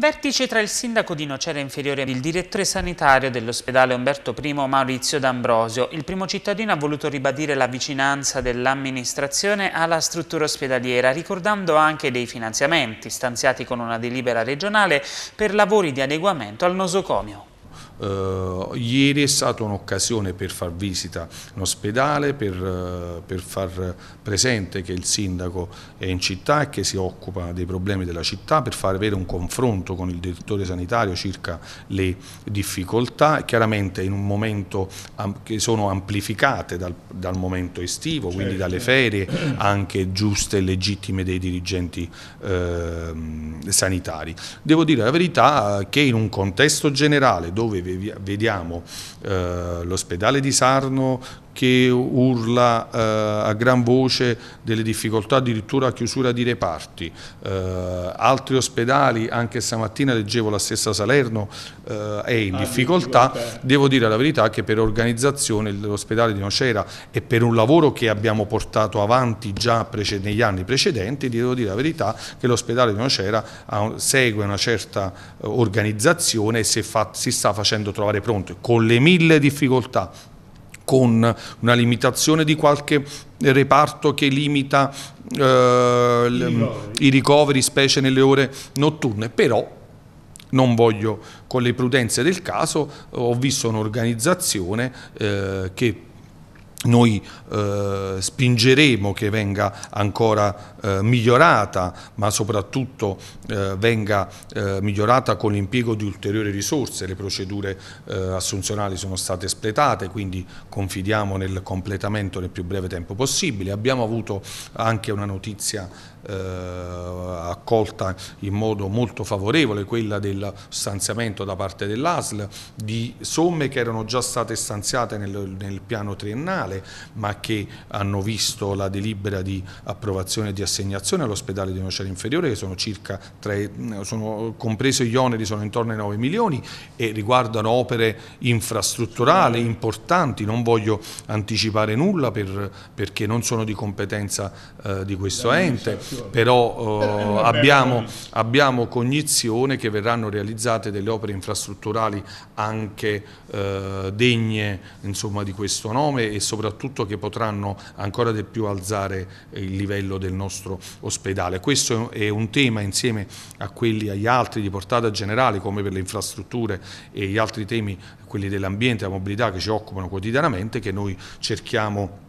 Vertice tra il sindaco di Nocera Inferiore e il direttore sanitario dell'ospedale Umberto I Maurizio D'Ambrosio. Il primo cittadino ha voluto ribadire la vicinanza dell'amministrazione alla struttura ospedaliera, ricordando anche dei finanziamenti stanziati con una delibera regionale per lavori di adeguamento al nosocomio. Uh, ieri è stata un'occasione per far visita in ospedale, per, uh, per, far presente che il sindaco è in città e che si occupa dei problemi della città, per far avere un confronto con il direttore sanitario circa le difficoltà, chiaramente in un momento che sono amplificate dal, dal momento estivo, certo. quindi dalle certo. ferie anche giuste e legittime dei dirigenti uh, sanitari. Devo dire la verità che in un contesto generale dove vediamo eh, l'ospedale di Sarno che urla eh, a gran voce delle difficoltà addirittura a chiusura di reparti, eh, altri ospedali, anche stamattina leggevo la stessa Salerno, eh, è in ah, difficoltà, devo dire la verità che per organizzazione l'ospedale di Nocera e per un lavoro che abbiamo portato avanti già negli anni precedenti, devo dire la verità che l'ospedale di Nocera segue una certa eh, organizzazione e si, fa, si sta facendo trovare pronto, con le mille difficoltà con una limitazione di qualche reparto che limita eh, I, mm, ricoveri. i ricoveri, specie nelle ore notturne, però non voglio, con le prudenze del caso, ho visto un'organizzazione eh, che noi eh, spingeremo che venga ancora eh, migliorata, ma soprattutto eh, venga eh, migliorata con l'impiego di ulteriori risorse. Le procedure eh, assunzionali sono state espletate, quindi confidiamo nel completamento nel più breve tempo possibile. Abbiamo avuto anche una notizia eh, accolta in modo molto favorevole, quella del stanziamento da parte dell'ASL di somme che erano già state stanziate nel, nel piano triennale Reale, ma che hanno visto la delibera di approvazione e di assegnazione all'ospedale di Nocera Inferiore, che sono circa, tra, mm, sono, compreso gli oneri, sono intorno ai 9 milioni e riguardano opere infrastrutturali importanti, non voglio anticipare nulla per, perché non sono di competenza eh, di questo ente, però oh, eh, abbiamo, abbiamo, cognizione che verranno realizzate delle opere infrastrutturali anche eh, degne insomma, di questo nome e soprattutto soprattutto che potranno ancora di più alzare eh, il livello del nostro ospedale. Questo è un tema insieme a quelli agli altri di portata generale come per le infrastrutture e gli altri temi, quelli dell'ambiente e della mobilità che ci occupano quotidianamente che noi cerchiamo di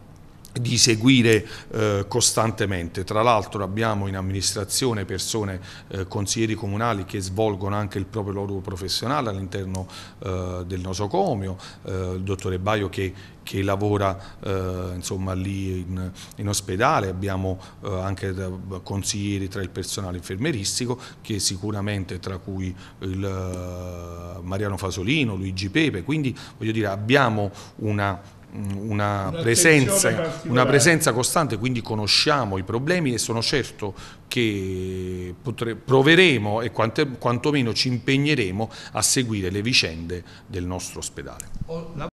di seguire eh, costantemente. Tra l'altro abbiamo in amministrazione persone, eh, consiglieri comunali che svolgono anche il proprio lavoro professionale all'interno eh, del nosocomio, eh, il dottore Baio che, che lavora eh, insomma, lì in, in, ospedale, abbiamo eh, anche consiglieri tra il personale infermeristico che sicuramente tra cui il, Mariano Fasolino, Luigi Pepe, quindi voglio dire abbiamo una Mm, una, presenza, una, presenza, costante, quindi conosciamo i problemi e sono certo che potre, proveremo e quantomeno ci impegneremo a seguire le vicende del nostro ospedale.